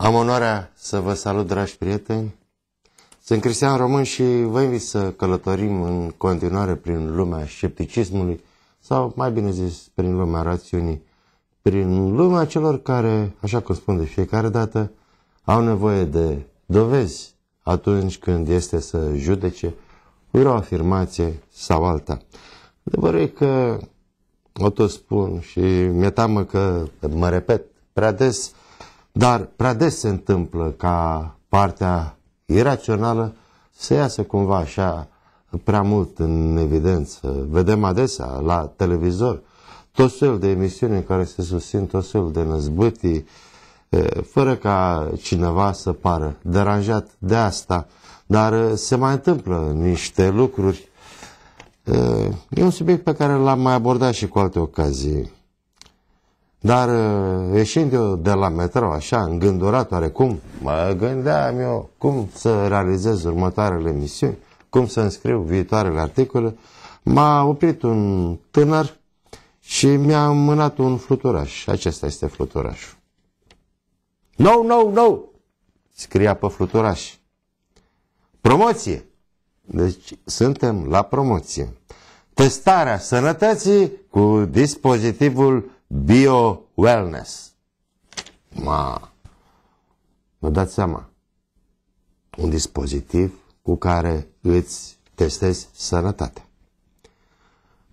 Am onoarea să vă salut, dragi prieteni. Sunt Cristian Român și vă invit să călătorim în continuare prin lumea scepticismului, sau mai bine zis, prin lumea rațiunii, prin lumea celor care, așa cum spun de fiecare dată, au nevoie de dovezi atunci când este să judece vreo afirmație sau alta. Adevărul e că o tot spun și mi-e teamă că mă repet prea des, dar prea des se întâmplă ca partea irațională să iasă cumva așa prea mult în evidență. Vedem adesea la televizor tot felul de emisiuni în care se susțin tot felul de năzbâtii, fără ca cineva să pară deranjat de asta. Dar se mai întâmplă niște lucruri. E un subiect pe care l-am mai abordat și cu alte ocazii. Dar uh, ieșind eu de la metrou așa, îngândurat oarecum, mă gândeam eu cum să realizez următoarele misiuni, cum să înscriu viitoarele articole, m-a oprit un tânăr și mi-a mânat un fluturaș. Acesta este fluturașul. No, no, no! Scria pe fluturaș. Promoție! Deci suntem la promoție. Testarea sănătății cu dispozitivul Bio-wellness. Ma, vă dați seama, un dispozitiv cu care îți testezi sănătatea.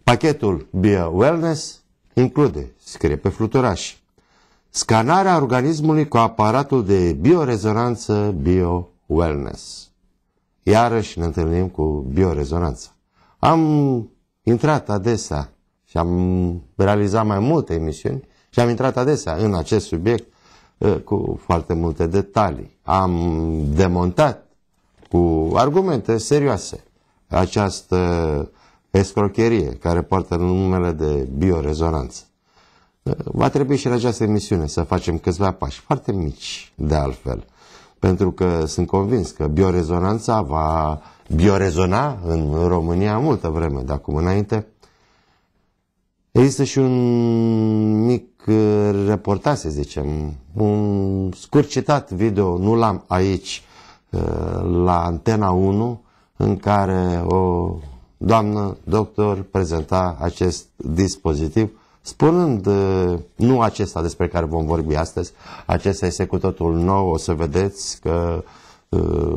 Pachetul Bio-wellness include, scrie pe fluturaș, scanarea organismului cu aparatul de biorezonanță Bio-wellness. Iarăși ne întâlnim cu biorezonanță. Am intrat adesea și am realizat mai multe emisiuni și am intrat adesea în acest subiect ă, cu foarte multe detalii. Am demontat cu argumente serioase această escrocherie care poartă numele de biorezonanță. Ă, va trebui și în această emisiune să facem câțiva pași, foarte mici de altfel, pentru că sunt convins că biorezonanța va biorezona în România multă vreme de acum înainte, Există și un mic uh, reportaj, să zicem, un scurt citat video, nu l-am aici, uh, la Antena 1, în care o doamnă doctor prezenta acest dispozitiv, spunând uh, nu acesta despre care vom vorbi astăzi, acesta este cu totul nou, o să vedeți că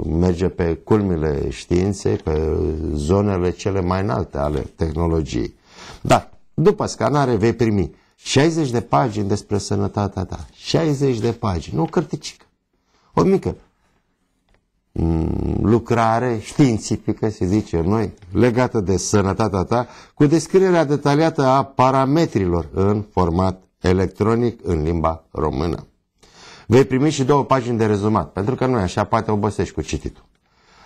merge pe culmile științei, pe zonele cele mai înalte ale tehnologiei. Dar după scanare vei primi 60 de pagini despre sănătatea ta. 60 de pagini, nu o cărticică. O mică mm, lucrare științifică, se zice noi, legată de sănătatea ta, cu descrierea detaliată a parametrilor în format electronic în limba română. Vei primi și două pagini de rezumat, pentru că nu e așa, poate obosești cu cititul.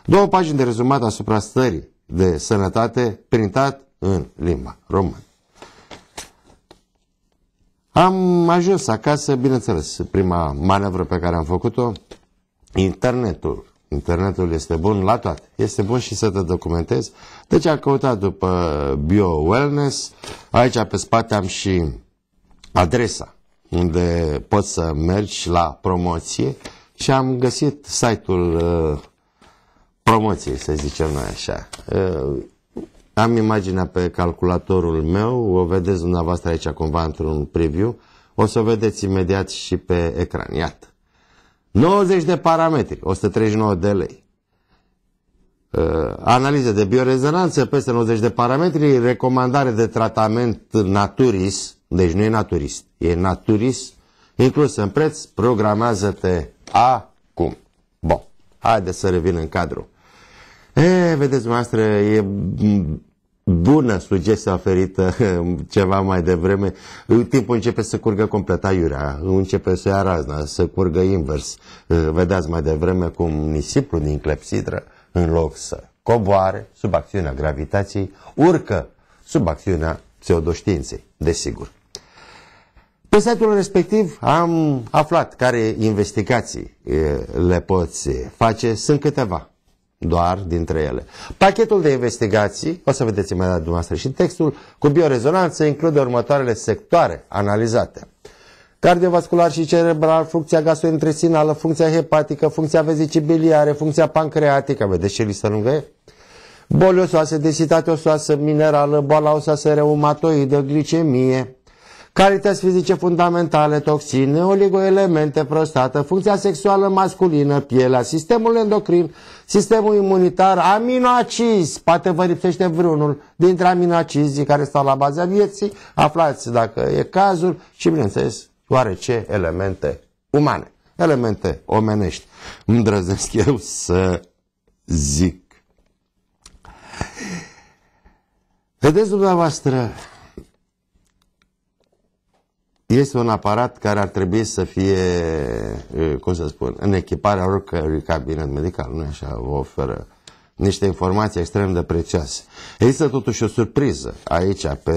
Două pagini de rezumat asupra stării de sănătate printat în limba română. Am ajuns acasă, bineînțeles, prima manevră pe care am făcut-o, internetul. Internetul este bun la toate. Este bun și să te documentezi. Deci am căutat după bio-wellness. Aici pe spate am și adresa unde poți să mergi la promoție și am găsit site-ul uh, promoției, să zicem noi așa. Uh, am imaginea pe calculatorul meu, o vedeți dumneavoastră aici cumva într-un preview, o să o vedeți imediat și pe ecran. Iată. 90 de parametri, 139 de lei. Uh, analiză de biorezonanță, peste 90 de parametri, recomandare de tratament naturis, deci nu e naturist, e naturis, inclus în preț, programează-te acum. Bun, haideți să revin în cadru. E, vedeți, dumneavoastră, e bună sugestia oferită ceva mai devreme, timpul începe să curgă complet aiurea, începe să ia razna, să curgă invers. Eh, Vedeați mai devreme cum nisipul din clepsidră, în loc să coboare sub acțiunea gravitației, urcă sub acțiunea pseudoștiinței, desigur. Pe site-ul respectiv am aflat care investigații eh, le poți face, sunt câteva doar dintre ele. Pachetul de investigații, o să vedeți mai dat dumneavoastră și textul, cu biorezonanță include următoarele sectoare analizate. Cardiovascular și cerebral, funcția gastrointestinală, funcția hepatică, funcția vezicibiliare, biliare, funcția pancreatică, vedeți ce listă lungă e? Boli osoase, densitate osoasă, minerală, boala osoasă reumatoidă, glicemie, calități fizice fundamentale, toxine, oligoelemente, prostată, funcția sexuală masculină, pielea, sistemul endocrin, sistemul imunitar, aminoacizi, poate vă lipsește vreunul dintre aminoacizii care stau la baza vieții, aflați dacă e cazul și, bineînțeles, oarece elemente umane, elemente omenești. Îndrăznesc eu să zic. Vedeți dumneavoastră, este un aparat care ar trebui să fie, cum să spun, în echiparea oricărui cabinet medical, nu așa, vă oferă niște informații extrem de prețioase. Există totuși o surpriză aici, pe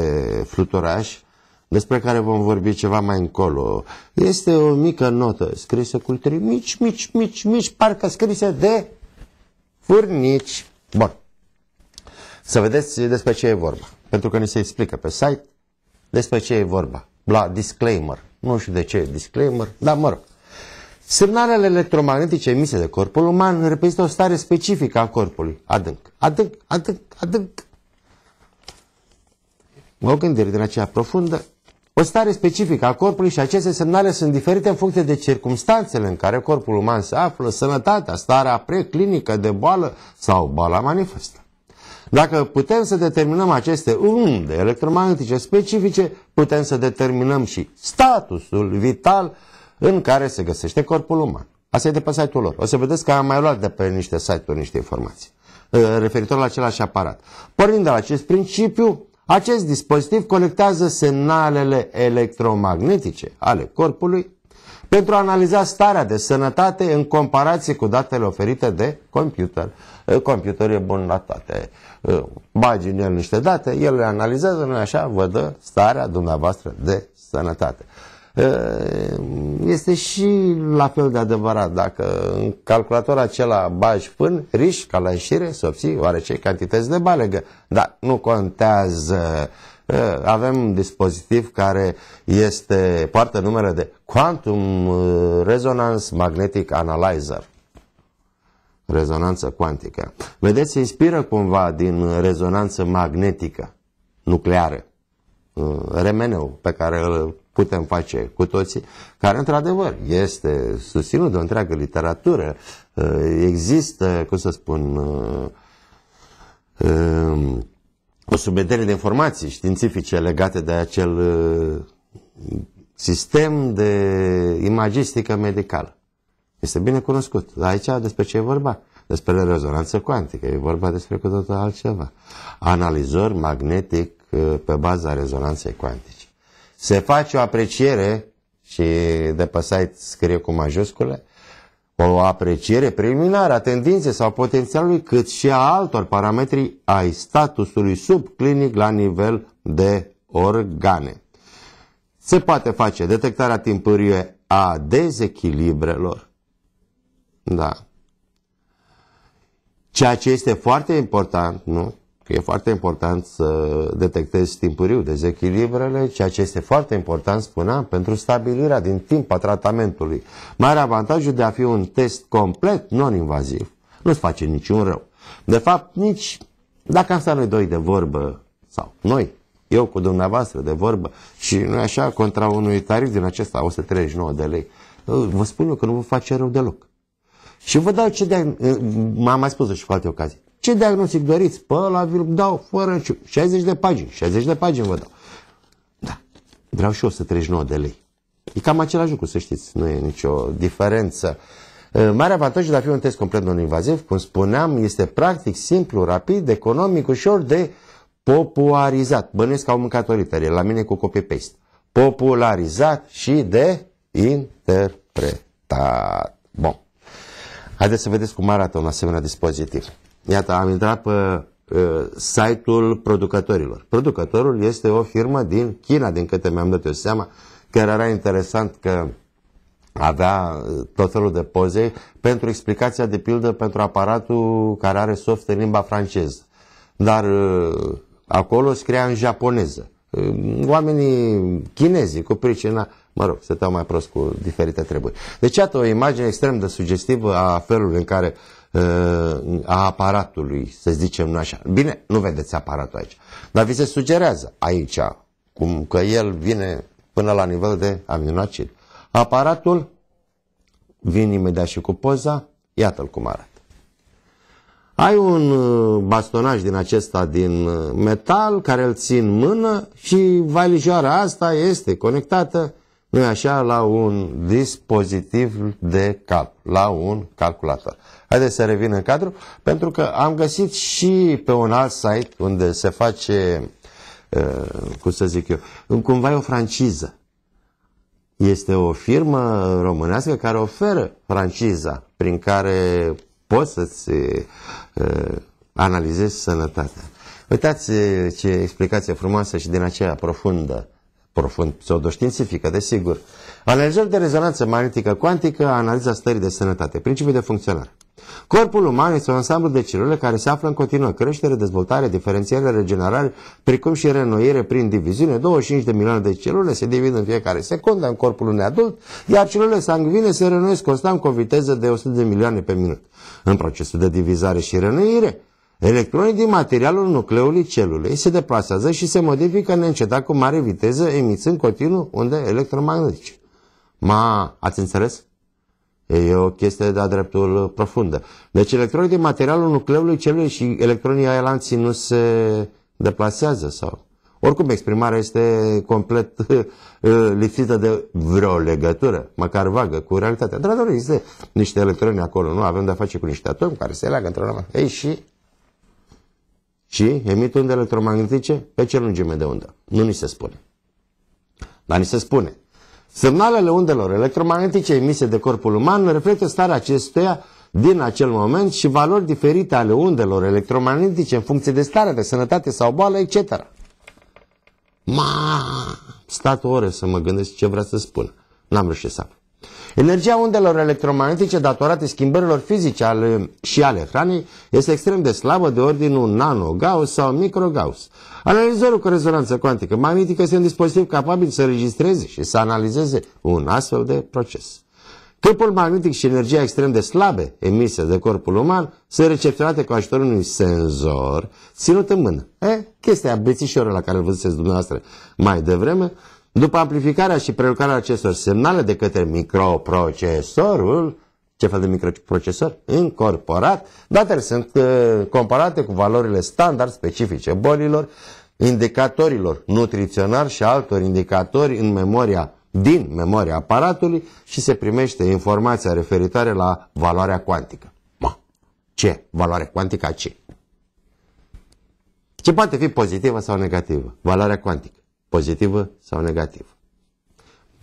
fluturaș, despre care vom vorbi ceva mai încolo. Este o mică notă scrisă cu literi mici, mici, mici, mici, parcă scrise de furnici. Bun. Să vedeți despre ce e vorba. Pentru că ni se explică pe site despre ce e vorba la disclaimer. Nu știu de ce disclaimer, dar mă rog. Semnalele electromagnetice emise de corpul uman reprezintă o stare specifică a corpului, adânc, adânc, adânc, adânc. O gândire din aceea profundă, o stare specifică a corpului și aceste semnale sunt diferite în funcție de circumstanțele în care corpul uman se află, sănătatea, starea preclinică de boală sau boala manifestă. Dacă putem să determinăm aceste unde electromagnetice specifice, putem să determinăm și statusul vital în care se găsește corpul uman. Asta e de pe site-ul lor. O să vedeți că am mai luat de pe niște site-uri niște informații uh, referitor la același aparat. Pornind de la acest principiu, acest dispozitiv colectează semnalele electromagnetice ale corpului pentru a analiza starea de sănătate în comparație cu datele oferite de computer. Computer e bun la toate. Bagi în el niște date, el le analizează, nu așa vă dă starea dumneavoastră de sănătate. Este și la fel de adevărat dacă în calculator acela bagi până, riși ca la ieșire să obții oarece cantități de balegă. Dar nu contează Eh, avem un dispozitiv care este, poartă numele de Quantum eh, Resonance Magnetic Analyzer. Rezonanță cuantică. Vedeți, se inspiră cumva din rezonanță magnetică nucleară. Eh, Remeneu pe care îl putem face cu toții, care într-adevăr este susținut de o întreagă literatură, există, cum să spun, o sumedenie de informații științifice legate de acel uh, sistem de imagistică medicală. Este bine cunoscut. Dar aici despre ce e vorba? Despre rezonanță cuantică. E vorba despre cu totul altceva. Analizor magnetic uh, pe baza rezonanței cuantice. Se face o apreciere și de pe site scrie cu majuscule o apreciere preliminară a tendinței sau potențialului, cât și a altor parametri ai statusului subclinic la nivel de organe. Se poate face detectarea timpurie a dezechilibrelor. Da. Ceea ce este foarte important, nu? Că e foarte important să detectezi timpuriu dezechilibrele, ceea ce este foarte important, spuneam, pentru stabilirea din timp a tratamentului. Mai are avantajul de a fi un test complet non-invaziv. Nu-ți face niciun rău. De fapt, nici dacă am stat noi doi de vorbă, sau noi, eu cu dumneavoastră de vorbă, și nu așa, contra unui tarif din acesta, 139 de lei, vă spun eu că nu vă face rău deloc. Și vă dau ce de... M-am mai spus-o și cu alte ocazii. Ce diagnostic doriți? Pă, la vi dau fără niciun. 60 de pagini, 60 de pagini vă dau. Da, vreau și eu să 39 de lei. E cam același lucru, să știți, nu e nicio diferență. Mare avantaj de a fi un test complet non-invaziv, cum spuneam, este practic, simplu, rapid, economic, ușor de popularizat. Bănuiesc au mâncat o la mine cu copy-paste. Popularizat și de interpretat. Bun. Haideți să vedeți cum arată un asemenea dispozitiv. Iată, am intrat pe uh, site-ul producătorilor. Producătorul este o firmă din China, din câte mi-am dat eu seama, care era interesant că avea uh, tot felul de poze pentru explicația de pildă pentru aparatul care are soft în limba franceză. Dar uh, acolo scria în japoneză. Uh, oamenii chinezi cu pricina mă rog, stăteau mai prost cu diferite treburi. Deci, iată o imagine extrem de sugestivă a felului în care a aparatului, să zicem așa. Bine, nu vedeți aparatul aici, dar vi se sugerează aici, cum că el vine până la nivel de aminoacid. Aparatul, vin imediat și cu poza, iată-l cum arată. Ai un uh, bastonaj din acesta din uh, metal care îl țin în mână și valijoara asta este conectată nu așa, la un dispozitiv de cal, la un calculator. Haideți să revin în cadru, pentru că am găsit și pe un alt site unde se face, uh, cum să zic eu, cumva o franciză. Este o firmă românească care oferă franciza prin care poți să-ți uh, analizezi sănătatea. Uitați uh, ce explicație frumoasă și din aceea profundă profund pseudoștiințifică, desigur. Analizări de rezonanță magnetică cuantică, analiza stării de sănătate, principiul de funcționare. Corpul uman este un ansamblu de celule care se află în continuă creștere, dezvoltare, diferențiere, regenerare, precum și renoire prin diviziune. 25 de milioane de celule se divid în fiecare secundă în corpul unui adult, iar celulele sanguine se renoiesc constant cu o viteză de 100 de milioane pe minut. În procesul de divizare și renoire, Electronii din materialul nucleului celulei se deplasează și se modifică neîncetat cu mare viteză, emițând continuu unde electromagnetice. Ma, ați înțeles? E o chestie de-a dreptul profundă. Deci electronii din materialul nucleului celulei și electronii aelanții nu se deplasează sau... Oricum, exprimarea este complet uh, lipsită de vreo legătură, măcar vagă, cu realitatea. Dar, există niște electroni acolo, nu avem de-a face cu niște atomi care se leagă într-o Ei, și și emit unde electromagnetice pe ce lungime de undă. Nu ni se spune. Dar ni se spune. Semnalele undelor electromagnetice emise de corpul uman reflectă starea acestuia din acel moment și valori diferite ale undelor electromagnetice în funcție de stare, de sănătate sau boală, etc. Ma, stat o oră să mă gândesc ce vrea să spun. N-am reușit să am. Energia undelor electromagnetice datorate schimbărilor fizice ale, și ale hranei este extrem de slabă de ordinul nano-Gauss sau micro-Gauss. Analizorul cu rezonanță cuantică magnetică este un dispozitiv capabil să registreze și să analizeze un astfel de proces. Câmpul magnetic și energia extrem de slabe emise de corpul uman sunt recepționate cu ajutorul unui senzor ținut în mână. E, chestia bețișoră la care îl văzuseți dumneavoastră mai devreme după amplificarea și prelucrarea acestor semnale de către microprocesorul, ce fel de microprocesor? Incorporat. Datele sunt uh, comparate cu valorile standard specifice bolilor, indicatorilor nutriționali și altor indicatori în memoria din memoria aparatului și se primește informația referitoare la valoarea cuantică. Ma, ce? Valoarea cuantică a ce? Ce poate fi pozitivă sau negativă? Valoarea cuantică pozitivă sau negativă.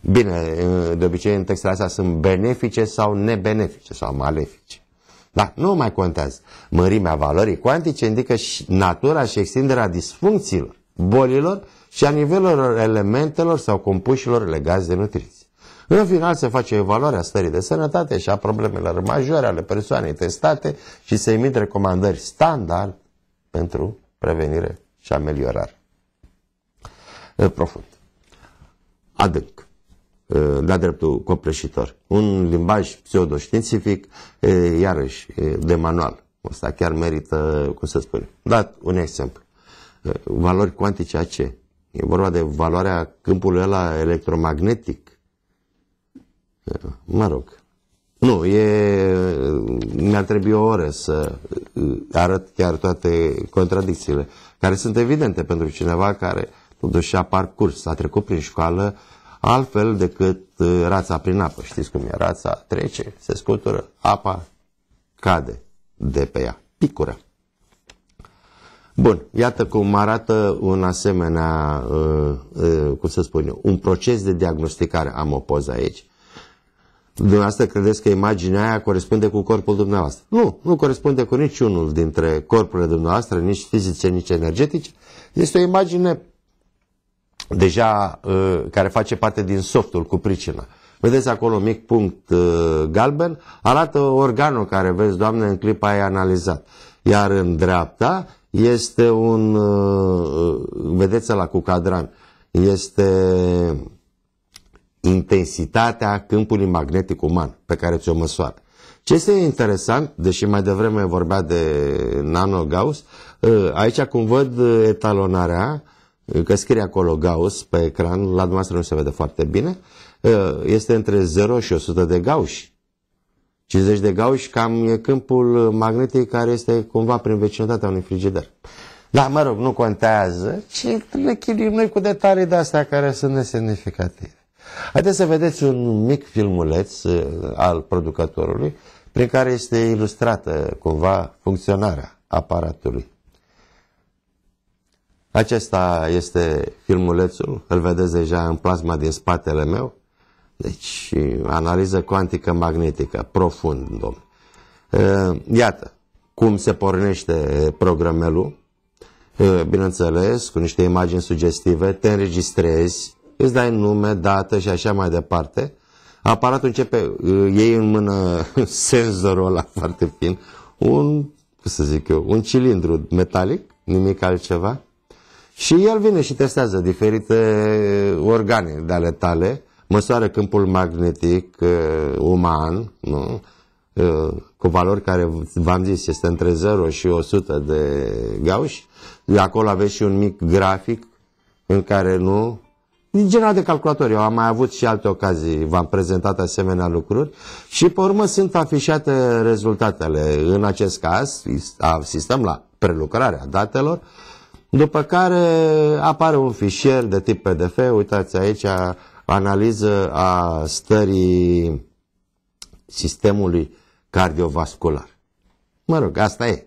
Bine, de obicei în textele astea sunt benefice sau nebenefice sau malefice. Dar nu mai contează. Mărimea valorii cuantice indică și natura și extinderea disfuncțiilor, bolilor și a nivelurilor elementelor sau compușilor legați de nutriție. În final se face evaluarea stării de sănătate și a problemelor majore ale persoanei testate și se emit recomandări standard pentru prevenire și ameliorare. Eh, profund, adânc, eh, la dreptul copleșitor. Un limbaj pseudoștiințific, eh, iarăși, de manual. Asta chiar merită, cum să spun, dat un exemplu. Valori cuantice ce? E vorba de valoarea câmpului ăla electromagnetic. Mă rog, nu, e, mi-ar trebui o oră să arăt chiar toate contradicțiile, care sunt evidente pentru cineva care Totuși și-a parcurs, a trecut prin școală altfel decât uh, rața prin apă. Știți cum e? Rața trece, se scutură, apa cade de pe ea, picură. Bun, iată cum arată un asemenea, uh, uh, cum să spun eu, un proces de diagnosticare. Am o poză aici. Dumneavoastră credeți că imaginea aia corespunde cu corpul dumneavoastră. Nu, nu corespunde cu niciunul dintre corpurile dumneavoastră, nici fizice, nici energetice. Este o imagine deja uh, care face parte din softul cu pricina. Vedeți acolo un mic punct uh, galben, arată organul care vezi, Doamne, în clipa aia analizat. Iar în dreapta este un, uh, vedeți la cu cadran, este intensitatea câmpului magnetic uman pe care ți-o măsoară. Ce este interesant, deși mai devreme vorbea de nano Gauss, aici cum văd etalonarea, Eh, că scrie acolo Gauss pe ecran, la dumneavoastră nu se vede foarte bine, eh, este între 0 și 100 de gauss, 50 de gauss cam e câmpul magnetic care este cumva prin vecinătatea unui frigider. Dar, mă rog, nu contează, ci le chilim noi cu detalii de astea care sunt nesemnificative. Haideți să vedeți un mic filmuleț eh, al producătorului prin care este ilustrată cumva funcționarea aparatului. Acesta este filmulețul, îl vedeți deja în plasma din spatele meu. Deci, analiză cuantică magnetică, profund, domnule. Iată cum se pornește programelul. Bineînțeles, cu niște imagini sugestive, te înregistrezi, îți dai nume, dată și așa mai departe. Aparatul începe, iei în mână senzorul ăla foarte fin, un, cum să zic eu, un cilindru metalic, nimic altceva, și el vine și testează diferite uh, organe de ale tale, măsoară câmpul magnetic uh, uman, nu? Uh, cu valori care, v-am zis, este între 0 și 100 de gauși. De acolo aveți și un mic grafic în care nu... Din general de calculator, eu am mai avut și alte ocazii, v-am prezentat asemenea lucruri și pe urmă sunt afișate rezultatele. În acest caz asistăm la prelucrarea datelor după care apare un fișier de tip PDF, uitați aici, analiză a stării sistemului cardiovascular. Mă rog, asta e.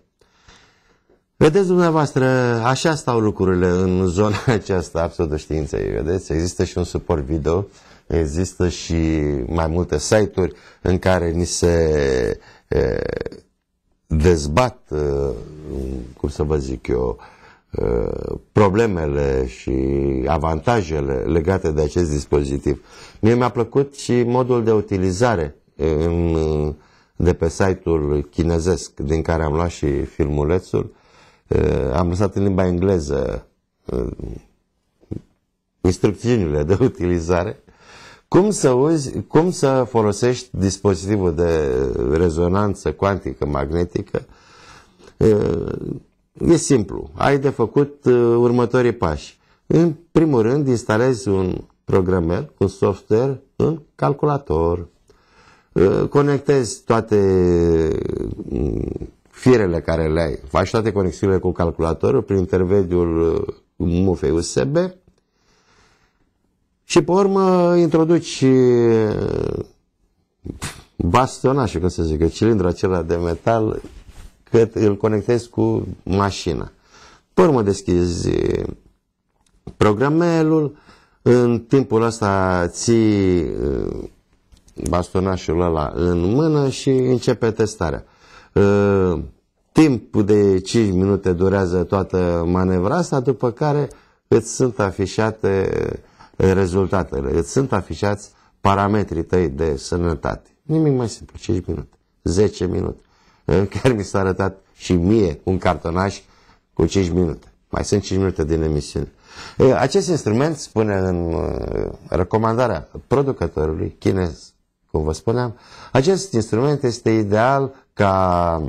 Vedeți dumneavoastră, așa stau lucrurile în zona aceasta absolut de știință, vedeți? Există și un suport video, există și mai multe site-uri în care ni se e, eh, dezbat, eh, cum să vă zic eu, problemele și avantajele legate de acest dispozitiv. Mie mi-a plăcut și modul de utilizare în, de pe site-ul chinezesc din care am luat și filmulețul. Am lăsat în limba engleză instrucțiunile de utilizare. Cum să, uzi, cum să folosești dispozitivul de rezonanță cuantică magnetică E simplu. Ai de făcut uh, următorii pași. În primul rând, instalezi un programel, un software în calculator. Uh, conectezi toate mm, firele care le ai. Faci toate conexiunile cu calculatorul prin intermediul uh, mufei USB și pe urmă introduci bastonașul, cum să zic, cilindrul acela de metal că îl conectezi cu mașina. Pe deschizi eh, programelul, în timpul ăsta ții eh, bastonașul ăla în mână și începe testarea. Eh, timpul de 5 minute durează toată manevra asta, după care îți sunt afișate rezultatele, îți sunt afișați parametrii tăi de sănătate. Nimic mai simplu, 5 minute, 10 minute. Chiar mi s-a arătat și mie un cartonaș cu 5 minute. Mai sunt 5 minute din emisiune. Acest instrument, spune în uh, recomandarea producătorului chinez, cum vă spuneam, acest instrument este ideal ca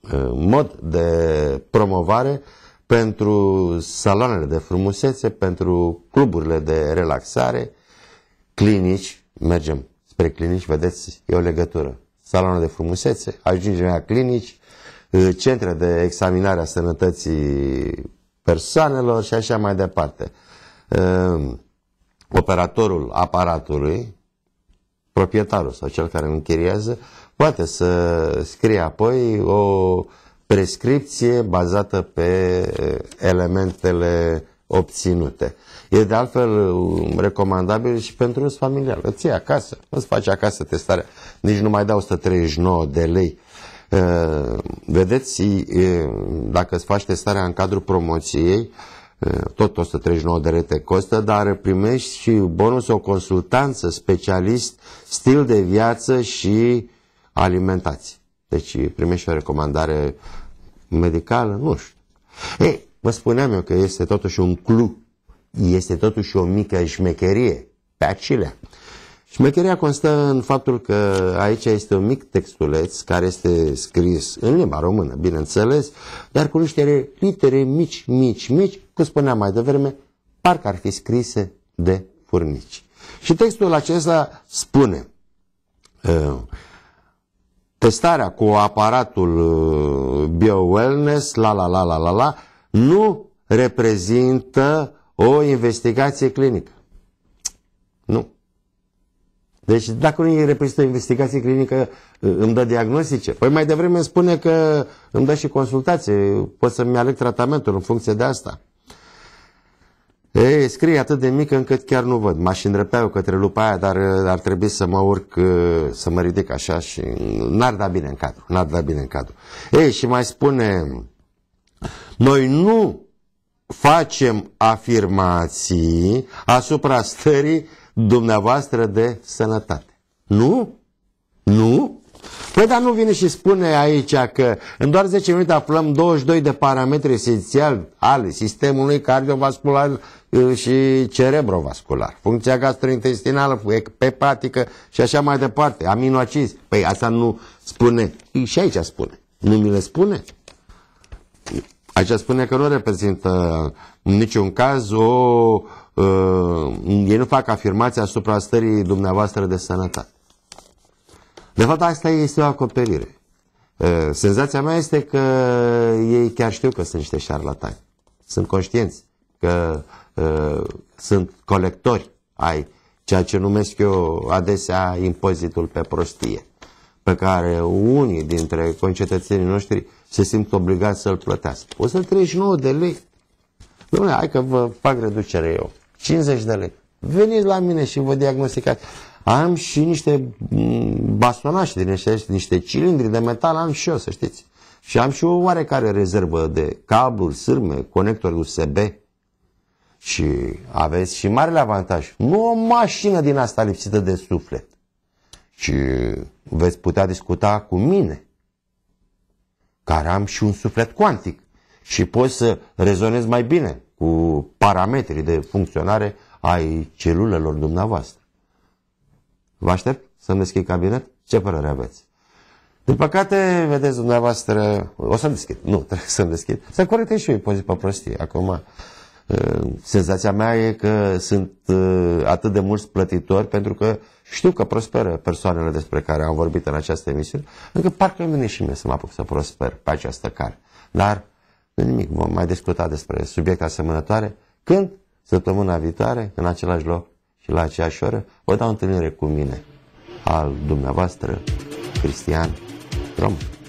uh, mod de promovare pentru saloanele de frumusețe, pentru cluburile de relaxare, clinici, mergem spre clinici, vedeți, e o legătură salonul de frumusețe, ajungerea clinici, eh, centre de examinare a sănătății persoanelor și așa mai departe. Ehm, operatorul aparatului, proprietarul sau cel care îl închiriază, poate să scrie apoi o prescripție bazată pe elementele obținute. E de altfel um, recomandabil și pentru un familial. Îți iei acasă, îți faci acasă testarea. Nici nu mai dau 139 de lei. Uh, vedeți, dacă îți faci testarea în cadrul promoției, uh, tot 139 de lei te costă, dar primești și bonus o consultanță specialist, stil de viață și alimentație. Deci primești o recomandare medicală, nu știu. Ei, Vă spuneam eu că este totuși un clu, este totuși o mică șmecherie pe acelea. Șmecheria constă în faptul că aici este un mic textuleț care este scris în limba română, bineînțeles, dar cu niște litere mici, mici, mici, cum spuneam mai devreme, parcă ar fi scrise de furnici. Și textul acesta spune ă, testarea cu aparatul ă, BioWellness, la la la la la la, nu reprezintă o investigație clinică. Nu. Deci dacă nu reprezintă o investigație clinică, îmi dă diagnostice. Păi mai devreme îmi spune că îmi dă și consultații, pot să-mi aleg tratamentul în funcție de asta. Ei, scrie atât de mică încât chiar nu văd. M-aș îndrepta eu către lupa aia, dar uh, ar trebui să mă urc, uh, să mă ridic așa și n-ar da bine în cadru. N-ar da bine în cadru. Ei, și mai spune noi nu facem afirmații asupra stării dumneavoastră de sănătate. Nu? Nu? Păi dar nu vine și spune aici că în doar 10 minute aflăm 22 de parametri esențiali ale sistemului cardiovascular uh, și cerebrovascular, funcția gastrointestinală, hepatică și așa mai departe, aminoacizi. Păi asta nu spune. Și aici spune. Nu mi le spune? Aici spune că nu reprezintă în niciun caz o... Uh, ei nu fac afirmații asupra stării dumneavoastră de sănătate. De fapt, asta este o acoperire. Uh, senzația mea este că ei chiar știu că sunt niște șarlatani. Sunt conștienți că uh, sunt colectori ai ceea ce numesc eu adesea impozitul pe prostie, pe care unii dintre concetățenii noștri uh, se simt obligat să-l plătească. 139 de lei. Dom'le, hai că vă fac reducere eu. 50 de lei. Veniți la mine și vă diagnosticați. Am și niște mm, bastonași din ăștia, niște cilindri de metal, am și eu, să știți. Și am și o oarecare rezervă de cabluri, sârme, conectori USB. Și aveți și marele avantaj. Nu o mașină din asta lipsită de suflet. Și veți putea discuta cu mine care am și un suflet cuantic și pot să rezonez mai bine cu parametrii de funcționare ai celulelor dumneavoastră. Vă aștept să-mi deschid cabinet? Ce părere aveți? Din păcate, vedeți dumneavoastră, o să-mi deschid, nu, trebuie să-mi deschid, să corectez și eu pe prostie acum. Uh, senzația mea e că sunt uh, atât de mulți plătitori pentru că știu că prosperă persoanele despre care am vorbit în această emisiune, încă parcă îmi vine și mie să mă apuc să prosper pe această cale. Dar nu nimic, vom mai discuta despre subiecte asemănătoare când, săptămâna viitoare, în același loc și la aceeași oră, vă dau întâlnire cu mine, al dumneavoastră, Cristian Rom.